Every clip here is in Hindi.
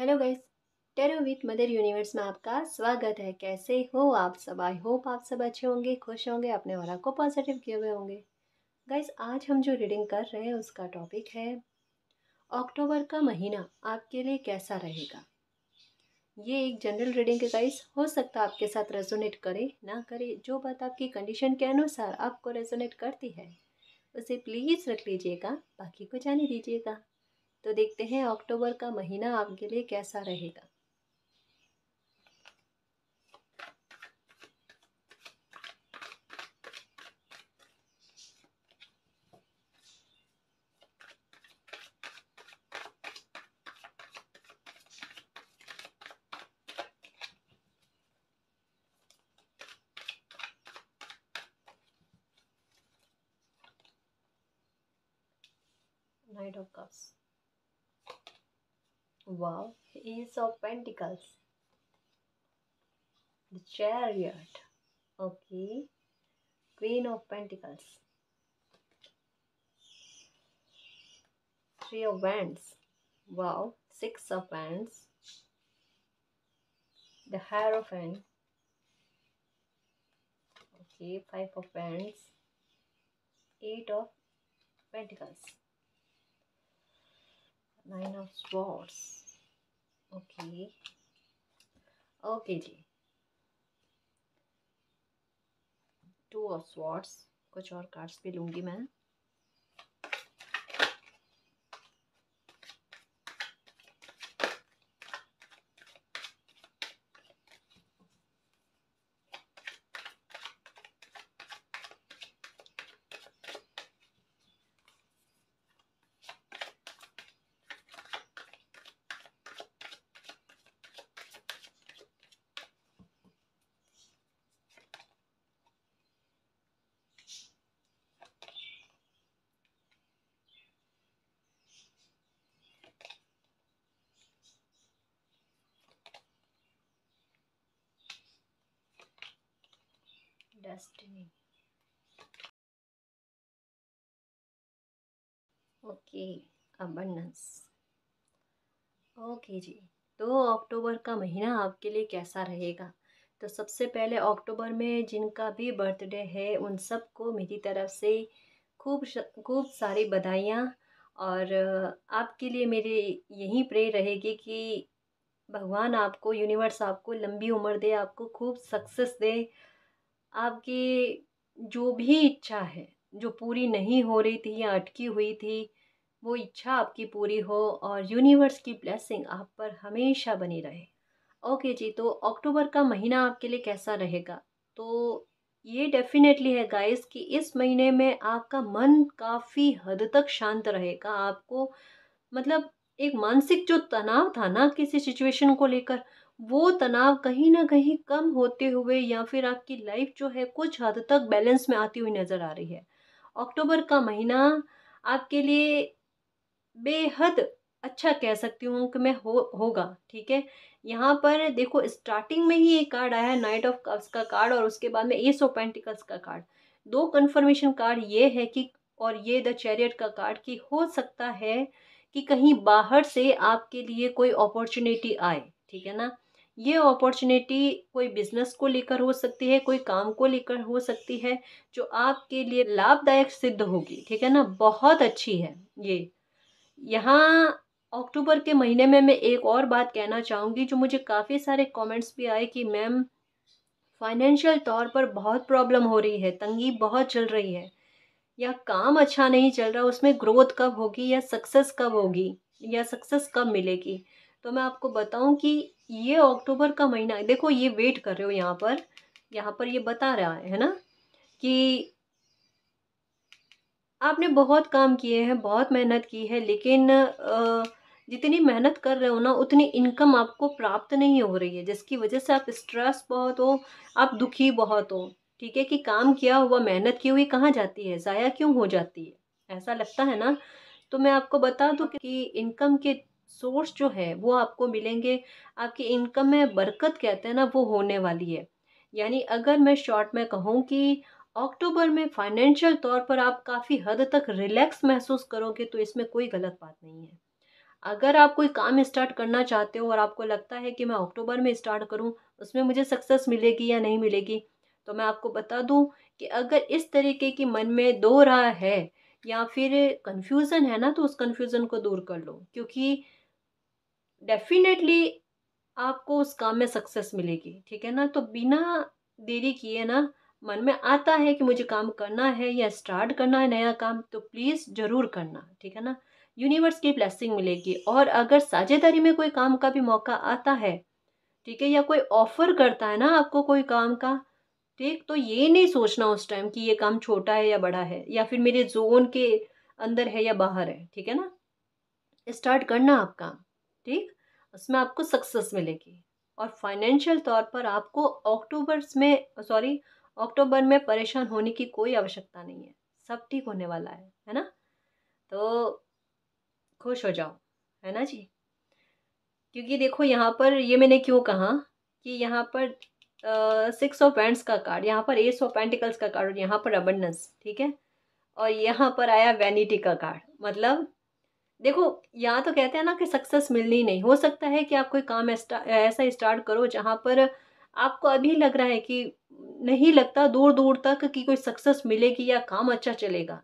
Hello guys tarot with Mother Universe में आपका स्वागत है कैसे हो आप सब आई होप आप सब अच्छे होंगे खुश होंगे अपने और को पॉजिटिव किए हुए होंगे गाइस आज हम जो रीडिंग कर रहे हैं उसका टॉपिक है अक्टूबर का महीना आपके लिए कैसा रहेगा ये एक जनरल रीडिंग है गाइस हो सकता है आपके साथ रेजोनेट करे ना करे जो बात आपकी कंडीशन के अनुसार आपको रेजोनेट करती है उसे प्लीज़ रख लीजिएगा बाकी को जाने दीजिएगा तो देखते हैं अक्टूबर का महीना आपके लिए कैसा रहेगा Knight of Cups. Wow, Ace of Pentacles. The Chariot. Okay. Queen of Pentacles. Three of Wands. Wow. Six of Wands. The Hierophant. Okay. Five of Wands. Eight of Pentacles. Nine of Swords. Okay okay जी टू ऑफ स्वॉर्ड्स कुछ और कार्ड्स भी लूँगी मैं ओके अबंडेंस ओके जी तो अक्टूबर का महीना आपके लिए कैसा रहेगा तो सबसे पहले अक्टूबर में जिनका भी बर्थडे है उन सबको मेरी तरफ से खूब खूब सारी बधाइयाँ और आपके लिए मेरे यही प्रे रहेगी कि भगवान आपको यूनिवर्स आपको लंबी उम्र दे आपको खूब सक्सेस दे आपकी जो भी इच्छा है जो पूरी नहीं हो रही थी या अटकी हुई थी वो इच्छा आपकी पूरी हो और यूनिवर्स की ब्लेसिंग आप पर हमेशा बनी रहे ओके जी तो अक्टूबर का महीना आपके लिए कैसा रहेगा तो ये डेफिनेटली है गाइस कि इस महीने में आपका मन काफ़ी हद तक शांत रहेगा आपको मतलब एक मानसिक जो तनाव था ना किसी सिचुएशन को लेकर वो तनाव कहीं ना कहीं कम होते हुए या फिर आपकी लाइफ जो है कुछ हद तक बैलेंस में आती हुई नज़र आ रही है अक्टूबर का महीना आपके लिए बेहद अच्छा कह सकती हूँ कि मैं हो होगा ठीक है यहाँ पर देखो स्टार्टिंग में ही एक कार्ड आया है नाइट ऑफ कप्स का कार्ड और उसके बाद में एस ऑफ पेंटिकल्स का कार्ड दो कन्फर्मेशन कार्ड ये है कि और ये द चैरियट का कार्ड कि हो सकता है कि कहीं बाहर से आपके लिए कोई अपॉर्चुनिटी आए ठीक है ना ये अपॉर्चुनिटी कोई बिजनेस को लेकर हो सकती है कोई काम को लेकर हो सकती है जो आपके लिए लाभदायक सिद्ध होगी ठीक है ना बहुत अच्छी है ये यहाँ अक्टूबर के महीने में मैं एक और बात कहना चाहूँगी जो मुझे काफ़ी सारे कमेंट्स भी आए कि मैम फाइनेंशियल तौर पर बहुत प्रॉब्लम हो रही है तंगी बहुत चल रही है या काम अच्छा नहीं चल रहा उसमें ग्रोथ कब होगी या सक्सेस कब होगी या सक्सेस कब मिलेगी तो मैं आपको बताऊं कि ये अक्टूबर का महीना देखो ये वेट कर रहे हो यहाँ पर यहाँ पर ये बता रहा है ना कि आपने बहुत काम किए हैं बहुत मेहनत की है लेकिन जितनी मेहनत कर रहे हो ना उतनी इनकम आपको प्राप्त नहीं हो रही है जिसकी वजह से आप स्ट्रेस बहुत हो आप दुखी बहुत हो ठीक है कि काम किया हुआ मेहनत की हुई कहाँ जाती है ज़ाया क्यों हो जाती है ऐसा लगता है ना तो मैं आपको बता दूँ कि इनकम के सोर्स जो है वो आपको मिलेंगे आपकी इनकम में बरकत कहते हैं ना वो होने वाली है यानी अगर मैं शॉर्ट में कहूँ कि अक्टूबर में फाइनेंशियल तौर पर आप काफ़ी हद तक रिलैक्स महसूस करोगे तो इसमें कोई गलत बात नहीं है अगर आप कोई काम स्टार्ट करना चाहते हो और आपको लगता है कि मैं अक्टूबर में स्टार्ट करूं उसमें मुझे सक्सेस मिलेगी या नहीं मिलेगी तो मैं आपको बता दूं कि अगर इस तरीके की मन में दो राह है या फिर कन्फ्यूज़न है ना तो उस कन्फ्यूज़न को दूर कर लो क्योंकि डेफिनेटली आपको उस काम में सक्सेस मिलेगी ठीक है ना तो बिना देरी किए ना मन में आता है कि मुझे काम करना है या स्टार्ट करना है नया काम तो प्लीज़ ज़रूर करना ठीक है ना यूनिवर्स की ब्लेसिंग मिलेगी और अगर साझेदारी में कोई काम का भी मौका आता है ठीक है या कोई ऑफ़र करता है ना आपको कोई काम का ठीक तो ये नहीं सोचना उस टाइम कि ये काम छोटा है या बड़ा है या फिर मेरे जोन के अंदर है या बाहर है ठीक है ना स्टार्ट करना आप काम ठीक उसमें आपको सक्सेस मिलेगी और फाइनेंशियल तौर पर आपको अक्टूबर में सॉरी अक्टूबर में परेशान होने की कोई आवश्यकता नहीं है सब ठीक होने वाला है है ना तो खुश हो जाओ है ना जी क्योंकि देखो यहाँ पर ये मैंने क्यों कहा कि यहाँ पर सिक्स ऑफ पैंट्स का कार्ड यहाँ पर एस ऑफ पेंटिकल्स का कार्ड और यहाँ पर अबंडस ठीक है और यहाँ पर आया वैनिटी का कार्ड मतलब देखो यहाँ तो कहते हैं ना कि सक्सेस मिलनी नहीं हो सकता है कि आप कोई काम ऐसा स्टार्ट करो जहाँ पर आपको अभी लग रहा है कि नहीं लगता दूर दूर तक कि कोई सक्सेस मिलेगी या काम अच्छा चलेगा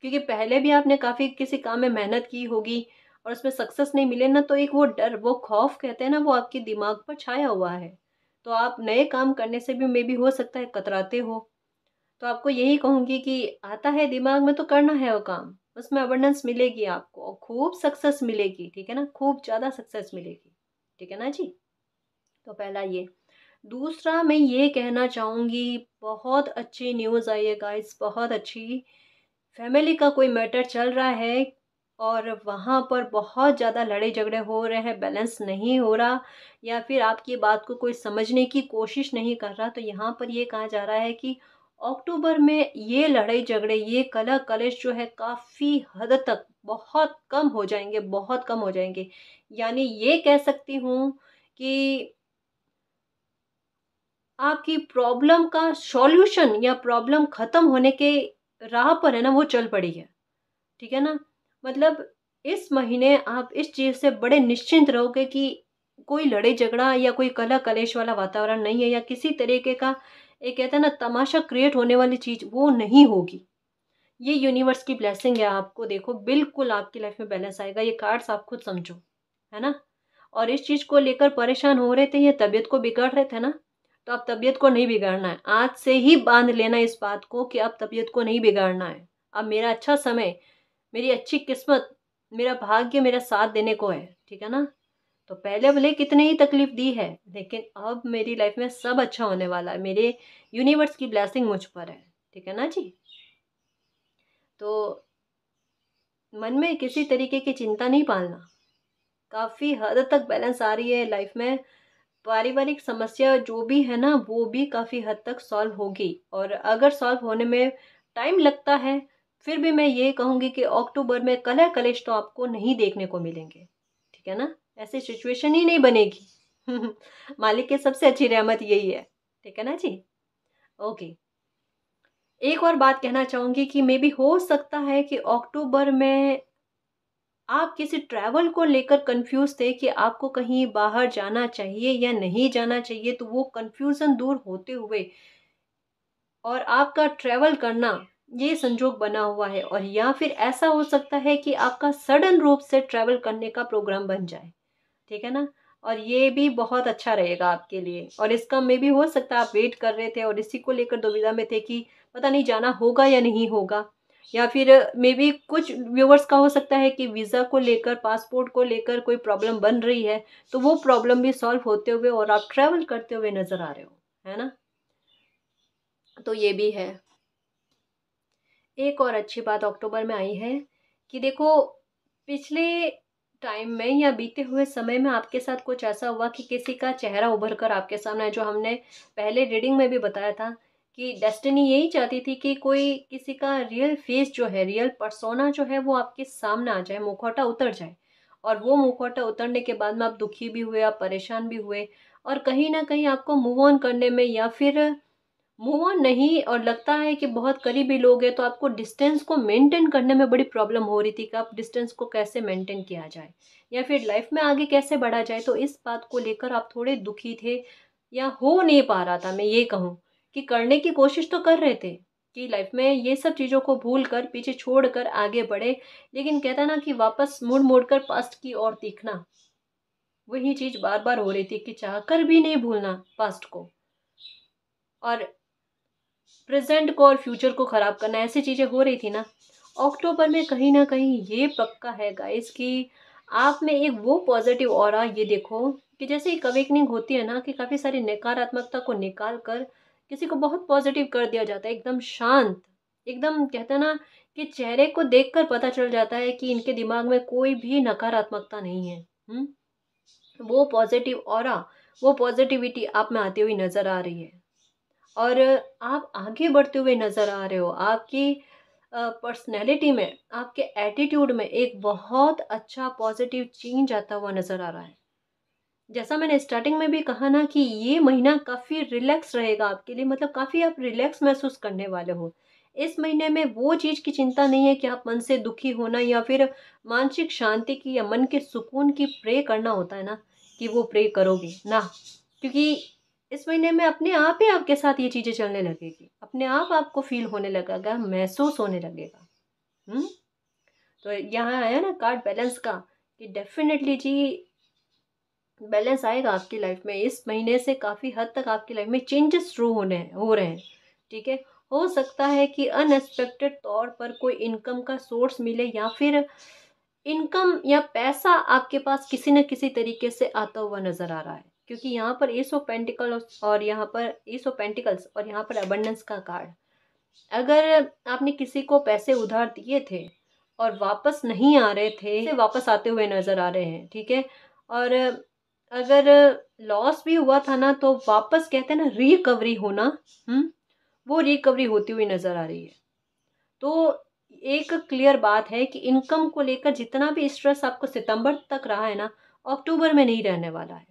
क्योंकि पहले भी आपने काफ़ी किसी काम में मेहनत की होगी और उसमें सक्सेस नहीं मिले ना तो एक वो डर वो खौफ कहते हैं ना वो आपके दिमाग पर छाया हुआ है तो आप नए काम करने से भी मे भी हो सकता है कतराते हो तो आपको यही कहूँगी कि आता है दिमाग में तो करना है वो काम उसमें अबंडेंस मिलेगी आपको और खूब सक्सेस मिलेगी ठीक है ना खूब ज़्यादा सक्सेस मिलेगी ठीक है ना जी तो पहला ये दूसरा मैं ये कहना चाहूँगी बहुत अच्छी न्यूज़ आई है गाइस बहुत अच्छी फैमिली का कोई मैटर चल रहा है और वहाँ पर बहुत ज़्यादा लड़े झगड़े हो रहे हैं बैलेंस नहीं हो रहा या फिर आपकी बात को कोई समझने की कोशिश नहीं कर रहा तो यहाँ पर ये कहा जा रहा है कि अक्टूबर में ये लड़ाई झगड़े ये कला कलेश जो है काफ़ी हद तक बहुत कम हो जाएंगे बहुत कम हो जाएंगे यानी ये कह सकती हूँ कि आपकी प्रॉब्लम का सॉल्यूशन या प्रॉब्लम ख़त्म होने के राह पर है ना वो चल पड़ी है ठीक है ना मतलब इस महीने आप इस चीज़ से बड़े निश्चिंत रहोगे कि कोई लड़ाई झगड़ा या कोई कला कलेश वाला वातावरण नहीं है या किसी तरीके का एक कहते हैं ना तमाशा क्रिएट होने वाली चीज़ वो नहीं होगी ये यूनिवर्स की ब्लेसिंग है आपको देखो बिल्कुल आपकी लाइफ में बैलेंस आएगा ये कार्ड्स आप खुद समझो है ना और इस चीज़ को लेकर परेशान हो रहे थे या तबीयत को बिगाड़ रहे थे ना तो अब तबीयत को नहीं बिगाड़ना है आज से ही बांध लेना इस बात को कि अब तबीयत को नहीं बिगाड़ना है अब मेरा अच्छा समय मेरी अच्छी किस्मत मेरा भाग्य मेरा साथ देने को है ठीक है ना तो पहले भले कितने ही तकलीफ दी है लेकिन अब मेरी लाइफ में सब अच्छा होने वाला है मेरे यूनिवर्स की ब्लैसिंग मुझ पर है ठीक है ना जी तो मन में किसी तरीके की चिंता नहीं पालना काफ़ी हद तक बैलेंस आ रही है लाइफ में पारिवारिक समस्या जो भी है ना वो भी काफ़ी हद तक सॉल्व होगी और अगर सॉल्व होने में टाइम लगता है फिर भी मैं ये कहूँगी कि अक्टूबर में कलह कलेश तो आपको नहीं देखने को मिलेंगे ठीक है ना ऐसी सिचुएशन ही नहीं बनेगी मालिक के सबसे अच्छी रहमत यही है ठीक है ना जी ओके एक और बात कहना चाहूँगी कि मे भी हो सकता है कि अक्टूबर में आप किसी ट्रैवल को लेकर कंफ्यूज थे कि आपको कहीं बाहर जाना चाहिए या नहीं जाना चाहिए तो वो कंफ्यूजन दूर होते हुए और आपका ट्रैवल करना ये संजोग बना हुआ है और या फिर ऐसा हो सकता है कि आपका सडन रूप से ट्रैवल करने का प्रोग्राम बन जाए ठीक है ना और ये भी बहुत अच्छा रहेगा आपके लिए और इसका मे भी हो सकता है आप वेट कर रहे थे और इसी को लेकर दुविधा में थे कि पता नहीं जाना होगा या नहीं होगा या फिर मे भी कुछ व्यूवर्स का हो सकता है कि वीज़ा को लेकर पासपोर्ट को लेकर कोई प्रॉब्लम बन रही है तो वो प्रॉब्लम भी सॉल्व होते हुए और आप ट्रैवल करते हुए नज़र आ रहे हो है ना तो ये भी है एक और अच्छी बात अक्टूबर में आई है कि देखो पिछले टाइम में या बीते हुए समय में आपके साथ कुछ ऐसा हुआ कि किसी का चेहरा उभर कर आपके सामने जो हमने पहले रीडिंग में भी बताया था कि डेस्टिनी यही चाहती थी कि कोई किसी का रियल फेस जो है रियल पर्सोना जो है वो आपके सामने आ जाए मुखौटा उतर जाए और वो मुखौटा उतरने के बाद में आप दुखी भी हुए आप परेशान भी हुए और कहीं ना कहीं आपको मूव ऑन करने में या फिर मूव ऑन नहीं और लगता है कि बहुत करीबी लोग हैं तो आपको डिस्टेंस को मेंटेन करने में बड़ी प्रॉब्लम हो रही थी कि आप डिस्टेंस को कैसे मेंटेन किया जाए या फिर लाइफ में आगे कैसे बढ़ा जाए तो इस बात को लेकर आप थोड़े दुखी थे या हो नहीं पा रहा था मैं ये कहूँ कि करने की कोशिश तो कर रहे थे कि लाइफ में ये सब चीज़ों को भूल कर पीछे छोड़ कर आगे बढ़े लेकिन कहता ना कि वापस मुड़ मुड़ कर पास्ट की ओर देखना वही चीज़ बार बार हो रही थी कि चाह कर भी नहीं भूलना पास्ट को और प्रेजेंट को और फ्यूचर को ख़राब करना ऐसी चीज़ें हो रही थी ना अक्टूबर में कहीं ना कहीं ये पक्का है गाइस कि आप में एक वो पॉजिटिव और ये देखो कि जैसे एक अवेकनिंग होती है ना कि काफ़ी सारी नकारात्मकता को निकाल कर किसी को बहुत पॉजिटिव कर दिया जाता है एकदम शांत एकदम कहते हैं ना कि चेहरे को कर पता चल जाता है कि इनके दिमाग में कोई भी नकारात्मकता नहीं है हुँ? हम्म। वो पॉजिटिव और वो पॉजिटिविटी आप में आती हुई नज़र आ रही है और आप आगे बढ़ते हुए नज़र आ रहे हो आपकी पर्सनैलिटी में आपके एटीट्यूड में एक बहुत अच्छा पॉजिटिव चेंज आता हुआ नज़र आ रहा है जैसा मैंने स्टार्टिंग में भी कहा ना कि ये महीना काफ़ी रिलैक्स रहेगा आपके लिए मतलब काफ़ी आप रिलैक्स महसूस करने वाले हो इस महीने में वो चीज़ की चिंता नहीं है कि आप मन से दुखी होना या फिर मानसिक शांति की या मन के सुकून की प्रे करना होता है ना कि वो प्रे करोगे ना क्योंकि इस महीने में अपने आप ही आपके साथ ये चीज़ें चलने लगेगी अपने आप आपको फील होने लगेगा महसूस होने लगेगा हुँ? हम्म? तो यहाँ आया ना कार्ड बैलेंस का कि डेफिनेटली जी बैलेंस आएगा आपकी लाइफ में इस महीने से काफ़ी हद तक आपकी लाइफ में चेंजेस शुरू होने हो रहे हैं ठीक है हो सकता है कि अनएक्सपेक्टेड तौर पर कोई इनकम का सोर्स मिले या फिर इनकम या पैसा आपके पास किसी न किसी तरीके से आता हुआ नज़र आ रहा है क्योंकि यहाँ पर एस ऑफ पेंटिकल और यहाँ पर एस ऑफ पेंटिकल्स और यहाँ पर अबंडेंस का कार्ड अगर आपने किसी को पैसे उधार दिए थे और वापस नहीं आ रहे थे वापस आते हुए नज़र आ रहे हैं ठीक है और अगर लॉस भी हुआ था ना तो वापस कहते हैं ना रिकवरी होना हुँ? हम्म, वो रिकवरी होती हुई नज़र आ रही है तो एक क्लियर बात है कि इनकम को लेकर जितना भी स्ट्रेस आपको सितंबर तक रहा है ना अक्टूबर में नहीं रहने वाला है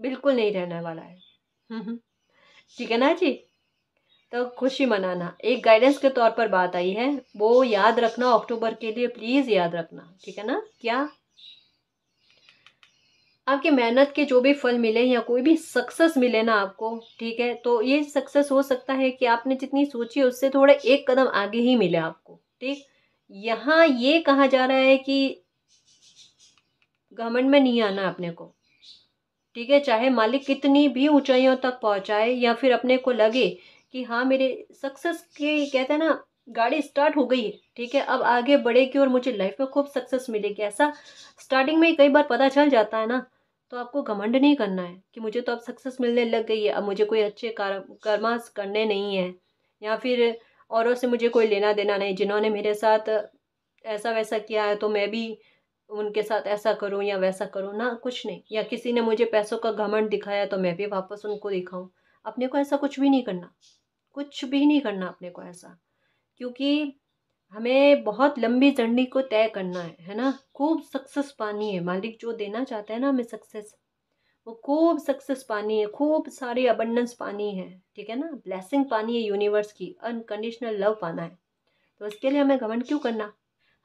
बिल्कुल नहीं रहने वाला है ठीक है ना जी तो खुशी मनाना एक गाइडेंस के तौर पर बात आई है वो याद रखना अक्टूबर के लिए प्लीज़ याद रखना ठीक है ना क्या आपकी मेहनत के जो भी फल मिले या कोई भी सक्सेस मिले ना आपको ठीक है तो ये सक्सेस हो सकता है कि आपने जितनी सोची उससे थोड़ा एक कदम आगे ही मिले आपको ठीक यहाँ ये कहा जा रहा है कि घमंड में नहीं आना अपने को ठीक है चाहे मालिक कितनी भी ऊंचाइयों तक पहुंचाए या फिर अपने को लगे कि हाँ मेरे सक्सेस के कहते हैं ना गाड़ी स्टार्ट हो गई है ठीक है अब आगे बढ़ेगी और मुझे लाइफ में खूब सक्सेस मिलेगी ऐसा स्टार्टिंग में कई बार पता चल जाता है ना तो आपको घमंड नहीं करना है कि मुझे तो अब सक्सेस मिलने लग गई है अब मुझे कोई अच्छे कर्मा करने नहीं है या फिर औरों से मुझे कोई लेना देना नहीं जिन्होंने मेरे साथ ऐसा वैसा किया है तो मैं भी उनके साथ ऐसा करूँ या वैसा करूँ ना कुछ नहीं या किसी ने मुझे पैसों का घमंड दिखाया तो मैं भी वापस उनको दिखाऊँ अपने को ऐसा कुछ भी नहीं करना कुछ भी नहीं करना अपने को ऐसा क्योंकि हमें बहुत लंबी जर्नी को तय करना है है ना खूब सक्सेस पानी है मालिक जो देना चाहता है ना हमें सक्सेस वो खूब सक्सेस पानी है खूब सारी अबंडेंस पानी है ठीक है ना ब्लेसिंग पानी है यूनिवर्स की अनकंडीशनल लव पाना है तो इसके लिए हमें घमंड क्यों करना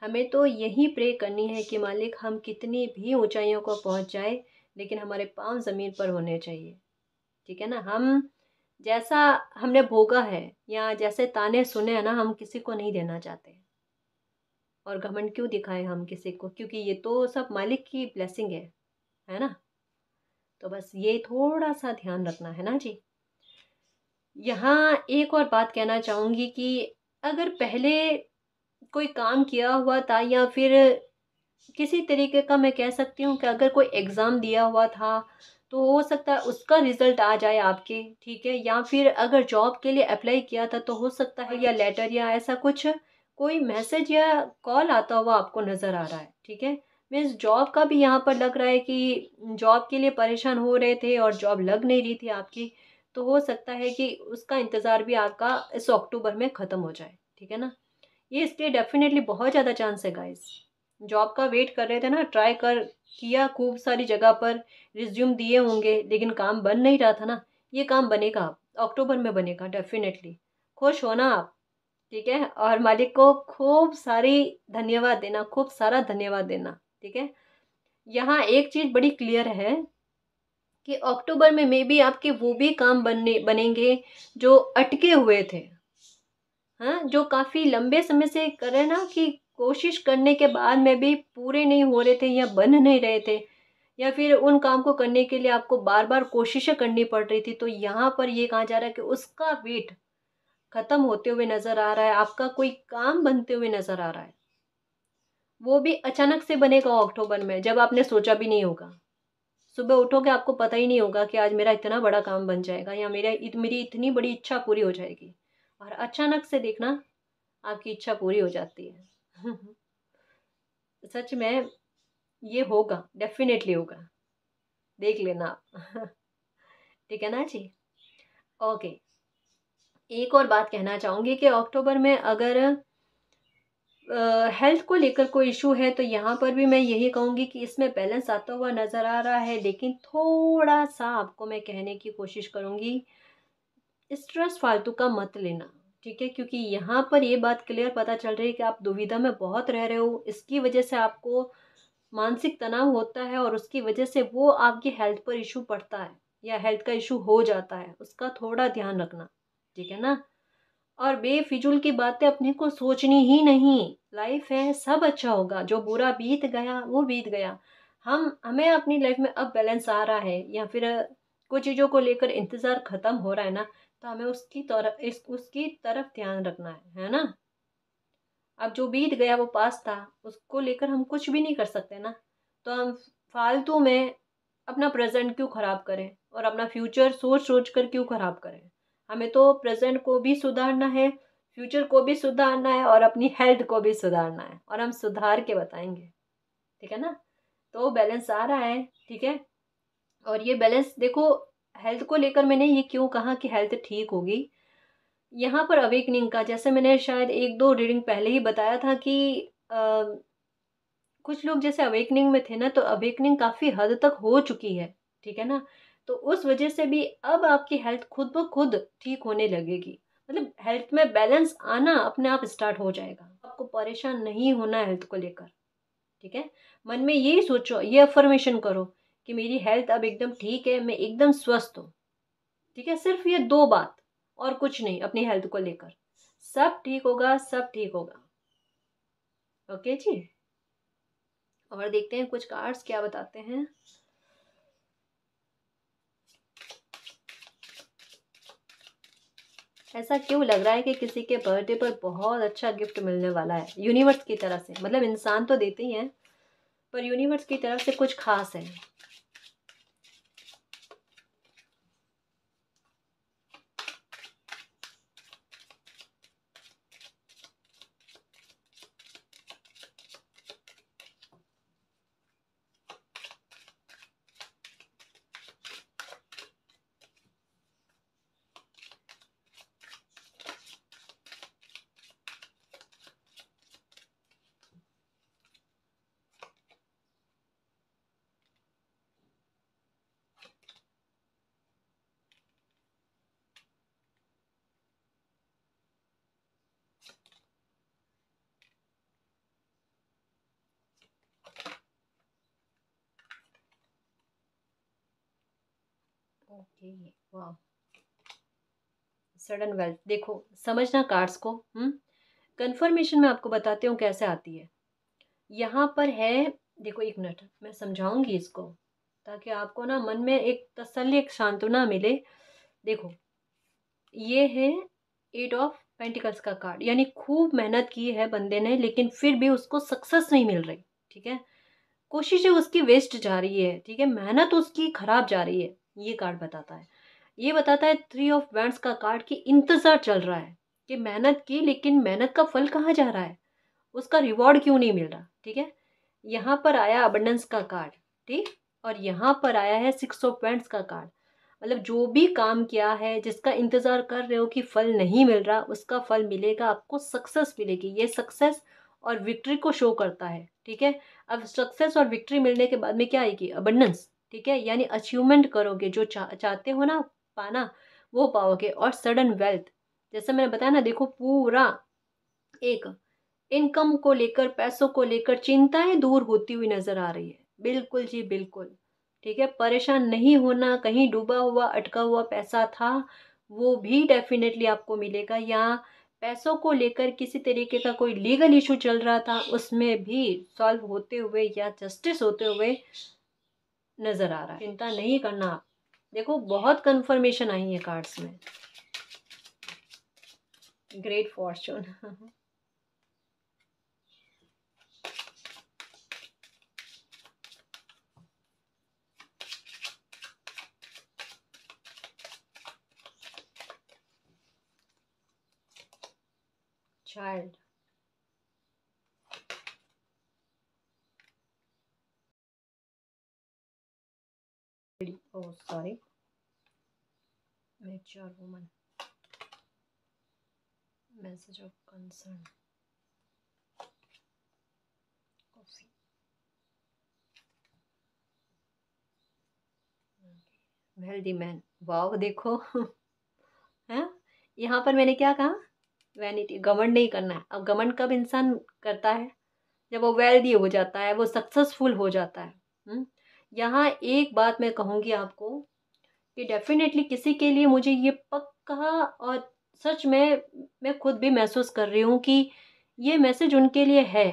हमें तो यही प्रे करनी है कि मालिक हम कितनी भी ऊंचाइयों को पहुंच जाए लेकिन हमारे पाँव ज़मीन पर होने चाहिए ठीक है ना हम जैसा हमने भोगा है या जैसे ताने सुने हैं ना हम किसी को नहीं देना चाहते और घमंड क्यों दिखाएं हम किसी को क्योंकि ये तो सब मालिक की ब्लेसिंग है है ना तो बस ये थोड़ा सा ध्यान रखना है ना जी यहाँ एक और बात कहना चाहूँगी कि अगर पहले कोई काम किया हुआ था या फिर किसी तरीके का मैं कह सकती हूँ कि अगर कोई एग्ज़ाम दिया हुआ था तो हो सकता है उसका रिज़ल्ट आ जाए आपके ठीक है या फिर अगर जॉब के लिए अप्लाई किया था तो हो सकता है या लेटर या ऐसा कुछ कोई मैसेज या कॉल आता हुआ आपको नज़र आ रहा है ठीक है मीन्स जॉब का भी यहाँ पर लग रहा है कि जॉब के लिए परेशान हो रहे थे और जॉब लग नहीं रही थी आपकी तो हो सकता है कि उसका इंतज़ार भी आपका इस अक्टूबर में ख़त्म हो जाए ठीक है ना ये स्टे डेफिनेटली बहुत ज़्यादा चांस है गाइस जॉब का वेट कर रहे थे ना ट्राई कर किया खूब सारी जगह पर रिज्यूम दिए होंगे लेकिन काम बन नहीं रहा था ना ये काम बनेगा अक्टूबर में बनेगा डेफिनेटली खुश होना आप ठीक है और मालिक को खूब सारी धन्यवाद देना खूब सारा धन्यवाद देना ठीक है यहाँ एक चीज़ बड़ी क्लियर है कि अक्टूबर में मे बी आपके वो भी काम बनने बनेंगे जो अटके हुए थे हाँ जो काफ़ी लंबे समय से करें ना कि कोशिश करने के बाद में भी पूरे नहीं हो रहे थे या बन नहीं रहे थे या फिर उन काम को करने के लिए आपको बार बार कोशिशें करनी पड़ रही थी तो यहाँ पर ये कहा जा रहा है कि उसका वेट ख़त्म होते हुए नज़र आ रहा है आपका कोई काम बनते हुए नज़र आ रहा है वो भी अचानक से बनेगा अक्टूबर में जब आपने सोचा भी नहीं होगा सुबह उठोगे आपको पता ही नहीं होगा कि आज मेरा इतना बड़ा काम बन जाएगा या मेरा इत, मेरी इतनी बड़ी इच्छा पूरी हो जाएगी और अचानक से देखना आपकी इच्छा पूरी हो जाती है सच में ये होगा डेफिनेटली होगा देख लेना आप ठीक है ना जी ओके एक और बात कहना चाहूँगी कि अक्टूबर में अगर हेल्थ को लेकर कोई इशू है तो यहाँ पर भी मैं यही कहूँगी कि इसमें बैलेंस आता हुआ नज़र आ रहा है लेकिन थोड़ा सा आपको मैं कहने की कोशिश करूँगी स्ट्रेस फालतू का मत लेना ठीक है क्योंकि यहाँ पर ये बात क्लियर पता चल रही है कि आप दुविधा में बहुत रह रहे हो इसकी वजह से आपको मानसिक तनाव होता है और उसकी वजह से वो आपकी हेल्थ पर इशू पड़ता है या हेल्थ का इशू हो जाता है उसका थोड़ा ध्यान रखना ठीक है ना और बेफिजुल की बातें अपने को सोचनी ही नहीं लाइफ है सब अच्छा होगा जो बुरा बीत गया वो बीत गया हम हमें अपनी लाइफ में अब बैलेंस आ रहा है या फिर कुछ चीज़ों को लेकर इंतज़ार ख़त्म हो रहा है ना तो हमें उसकी तरफ इस उसकी तरफ ध्यान रखना है है ना अब जो बीत गया वो पास था उसको लेकर हम कुछ भी नहीं कर सकते ना तो हम फालतू में अपना प्रेजेंट क्यों ख़राब करें और अपना फ्यूचर सोच सोच कर क्यों ख़राब करें हमें तो प्रेजेंट को भी सुधारना है फ्यूचर को भी सुधारना है और अपनी हेल्थ को भी सुधारना है और हम सुधार के बताएंगे ठीक है ना तो बैलेंस आ रहा है ठीक है और ये बैलेंस देखो हेल्थ को लेकर मैंने ये क्यों कहा कि हेल्थ ठीक होगी यहाँ पर अवेकनिंग का जैसे मैंने शायद एक दो रीडिंग पहले ही बताया था कि आ, कुछ लोग जैसे अवेकनिंग में थे ना तो अवेकनिंग काफ़ी हद तक हो चुकी है ठीक है ना तो उस वजह से भी अब आपकी हेल्थ खुद ब खुद ठीक होने लगेगी मतलब हेल्थ में बैलेंस आना अपने आप स्टार्ट हो जाएगा आपको परेशान नहीं होना हेल्थ को लेकर ठीक है मन में यही सोचो ये अफर्मेशन करो कि मेरी हेल्थ अब एकदम ठीक है मैं एकदम स्वस्थ हूँ ठीक है सिर्फ ये दो बात और कुछ नहीं अपनी हेल्थ को लेकर सब ठीक होगा सब ठीक होगा ओके जी और देखते हैं कुछ कार्ड्स क्या बताते हैं ऐसा क्यों लग रहा है कि किसी के बर्थडे पर बहुत अच्छा गिफ्ट मिलने वाला है यूनिवर्स की तरफ से मतलब इंसान तो देते ही हैं पर यूनिवर्स की तरफ से कुछ खास है ओके वाह सडन वेल्थ देखो समझना कार्ड्स को कंफर्मेशन हम्म? में आपको बताती हूँ कैसे आती है यहाँ पर है देखो एक मिनट मैं समझाऊंगी इसको ताकि आपको ना मन में एक तसल्ली एक सांत्वना मिले देखो ये है एट ऑफ पेंटिकल्स का कार्ड यानी खूब मेहनत की है बंदे ने लेकिन फिर भी उसको सक्सेस नहीं मिल रही ठीक है कोशिशें उसकी वेस्ट जा रही है ठीक है मेहनत उसकी ख़राब जा रही है ये कार्ड बताता है ये बताता है थ्री ऑफ वैंड्स का कार्ड कि इंतज़ार चल रहा है कि मेहनत की लेकिन मेहनत का फल कहाँ जा रहा है उसका रिवॉर्ड क्यों नहीं मिल रहा ठीक है यहाँ पर आया अबंडेंस का कार्ड ठीक और यहाँ पर आया है सिक्स ऑफ वैंड्स का कार्ड मतलब जो भी काम किया है जिसका इंतज़ार कर रहे हो कि फल नहीं मिल रहा उसका फल मिलेगा आपको सक्सेस मिलेगी ये सक्सेस और विक्ट्री को शो करता है ठीक है अब सक्सेस और विक्ट्री मिलने के बाद में क्या आएगी अबंडेंस ठीक है यानी अचीवमेंट करोगे जो चा, चाहते हो ना पाना वो पाओगे और सडन वेल्थ जैसे मैंने बताया ना देखो पूरा एक इनकम को लेकर पैसों को लेकर चिंताएं दूर होती हुई नजर आ रही है बिल्कुल जी बिल्कुल ठीक है परेशान नहीं होना कहीं डूबा हुआ अटका हुआ पैसा था वो भी डेफिनेटली आपको मिलेगा या पैसों को लेकर किसी तरीके का कोई लीगल इशू चल रहा था उसमें भी सॉल्व होते हुए या जस्टिस होते हुए नज़र आ रहा है चिंता अच्छा। नहीं करना आप देखो बहुत कंफर्मेशन आई है कार्ड्स में great fortune child oh sorry mature woman message of concern coffee man वाह देखो है हाँ? यहाँ पर मैंने क्या कहा वैनिटी गमंड नहीं करना है अब गमंड कब इंसान करता है जब वो वेल्दी हो जाता है वो सक्सेसफुल हो जाता है हुँ? हम्म? यहाँ एक बात मैं कहूँगी आपको कि डेफिनेटली किसी के लिए मुझे ये पक्का और सच में मैं खुद भी महसूस कर रही हूँ कि ये मैसेज उनके लिए है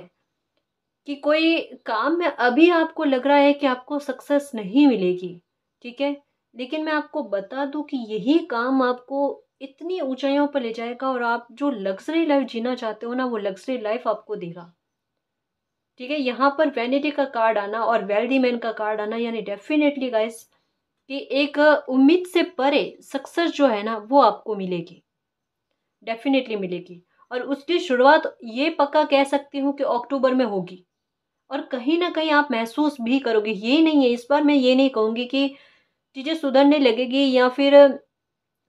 कि कोई काम में अभी आपको लग रहा है कि आपको सक्सेस नहीं मिलेगी ठीक है लेकिन मैं आपको बता दूँ कि यही काम आपको इतनी ऊंचाइयों पर ले जाएगा और आप जो लग्जरी लाइफ जीना चाहते हो ना वो लग्जरी लाइफ आपको देगा ठीक है यहाँ पर वैनिटी का कार्ड आना और वेल्दी मैन का कार्ड आना यानी डेफिनेटली गाइस कि एक उम्मीद से परे सक्सेस जो है ना वो आपको मिलेगी डेफिनेटली मिलेगी और उसकी शुरुआत ये पक्का कह सकती हूँ कि अक्टूबर में होगी और कहीं ना कहीं आप महसूस भी करोगे ये नहीं है इस बार मैं ये नहीं कहूँगी कि चीज़ें सुधरने लगेगी या फिर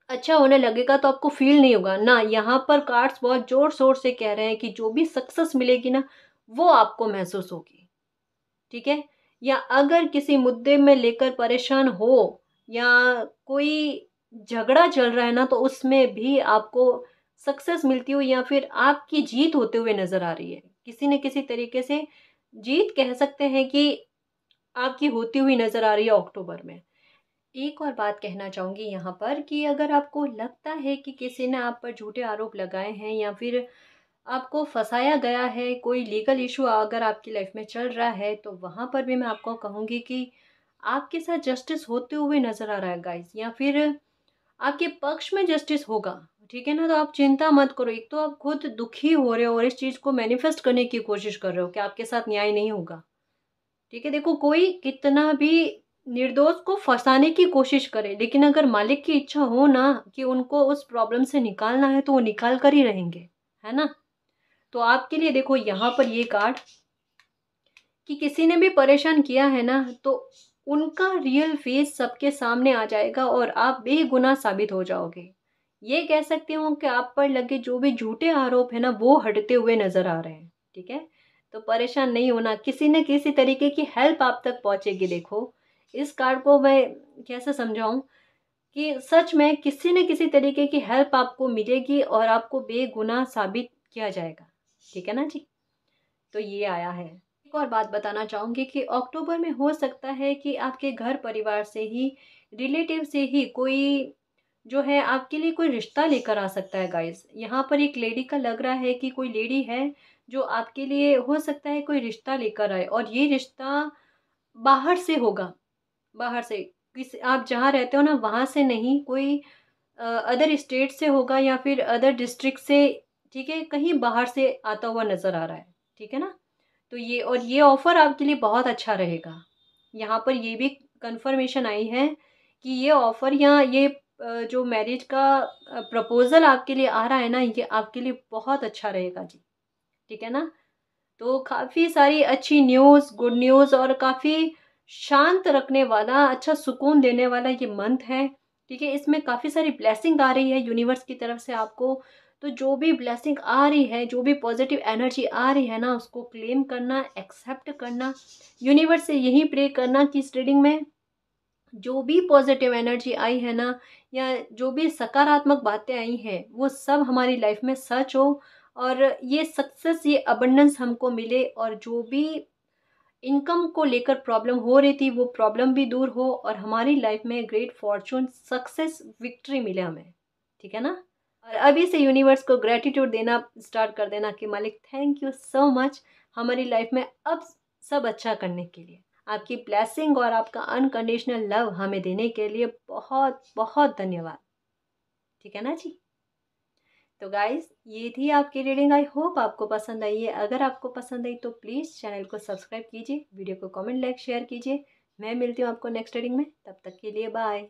अच्छा होने लगेगा तो आपको फील नहीं होगा ना यहाँ पर कार्ड्स बहुत ज़ोर शोर से कह रहे हैं कि जो भी सक्सेस मिलेगी ना वो आपको महसूस होगी ठीक है या अगर किसी मुद्दे में लेकर परेशान हो या कोई झगड़ा चल रहा है ना तो उसमें भी आपको सक्सेस मिलती हो या फिर आपकी जीत होते हुए नज़र आ रही है किसी न किसी तरीके से जीत कह सकते हैं कि आपकी होती हुई नज़र आ रही है अक्टूबर में एक और बात कहना चाहूँगी यहाँ पर कि अगर आपको लगता है कि किसी ने आप पर झूठे आरोप लगाए हैं या फिर आपको फंसाया गया है कोई लीगल इशू अगर आपकी लाइफ में चल रहा है तो वहाँ पर भी मैं आपको कहूँगी कि आपके साथ जस्टिस होते हुए नज़र आ रहा है गाइस या फिर आपके पक्ष में जस्टिस होगा ठीक है ना तो आप चिंता मत करो एक तो आप खुद दुखी हो रहे हो और इस चीज़ को मैनिफेस्ट करने की कोशिश कर रहे हो कि आपके साथ न्याय नहीं होगा ठीक है देखो कोई कितना भी निर्दोष को फंसाने की कोशिश करे लेकिन अगर मालिक की इच्छा हो ना कि उनको उस प्रॉब्लम से निकालना है तो वो निकाल कर ही रहेंगे है ना तो आपके लिए देखो यहाँ पर ये कार्ड कि किसी ने भी परेशान किया है ना तो उनका रियल फेस सबके सामने आ जाएगा और आप बेगुनाह साबित हो जाओगे ये कह सकते हो कि आप पर लगे जो भी झूठे आरोप है ना वो हटते हुए नज़र आ रहे हैं ठीक है तो परेशान नहीं होना किसी न किसी तरीके की हेल्प आप तक पहुँचेगी देखो इस कार्ड को मैं कैसे समझाऊँ कि सच में किसी न किसी तरीके की हेल्प आपको मिलेगी और आपको बेगुनाह साबित किया जाएगा ठीक है ना जी तो ये आया है एक और बात बताना चाहूँगी कि अक्टूबर में हो सकता है कि आपके घर परिवार से ही रिलेटिव से ही कोई जो है आपके लिए कोई रिश्ता लेकर आ सकता है गाइस यहाँ पर एक लेडी का लग रहा है कि कोई लेडी है जो आपके लिए हो सकता है कोई रिश्ता लेकर आए और ये रिश्ता बाहर से होगा बाहर से किस आप जहाँ रहते हो ना वहाँ से नहीं कोई अदर स्टेट से होगा या फिर अदर डिस्ट्रिक्ट से ठीक है कहीं बाहर से आता हुआ नज़र आ रहा है ठीक है ना तो ये और ये ऑफ़र आपके लिए बहुत अच्छा रहेगा यहाँ पर ये भी कंफर्मेशन आई है कि ये ऑफ़र या ये जो मैरिज का प्रपोज़ल आपके लिए आ रहा है ना ये आपके लिए बहुत अच्छा रहेगा जी ठीक है ना तो काफ़ी सारी अच्छी न्यूज़ गुड न्यूज़ और काफ़ी शांत रखने वाला अच्छा सुकून देने वाला ये मंथ है ठीक है इसमें काफ़ी सारी ब्लैसिंग आ रही है यूनिवर्स की तरफ से आपको तो जो भी ब्लेसिंग आ रही है जो भी पॉजिटिव एनर्जी आ रही है ना उसको क्लेम करना एक्सेप्ट करना यूनिवर्स से यही प्रे करना कि इस रीडिंग में जो भी पॉजिटिव एनर्जी आई है ना या जो भी सकारात्मक बातें आई हैं वो सब हमारी लाइफ में सच हो और ये सक्सेस ये अबंडेंस हमको मिले और जो भी इनकम को लेकर प्रॉब्लम हो रही थी वो प्रॉब्लम भी दूर हो और हमारी लाइफ में ग्रेट फॉर्चून सक्सेस विक्ट्री मिले हमें ठीक है ना और अभी से यूनिवर्स को ग्रेटिट्यूड देना स्टार्ट कर देना कि मालिक थैंक यू सो मच हमारी लाइफ में अब सब अच्छा करने के लिए आपकी ब्लैसिंग और आपका अनकंडीशनल लव हमें देने के लिए बहुत बहुत धन्यवाद ठीक है ना जी तो गाइज ये थी आपकी रीडिंग आई होप आपको पसंद आई है अगर आपको पसंद आई तो प्लीज़ चैनल को सब्सक्राइब कीजिए वीडियो को कमेंट लाइक शेयर कीजिए मैं मिलती हूँ आपको नेक्स्ट रीडिंग में तब तक के लिए बाय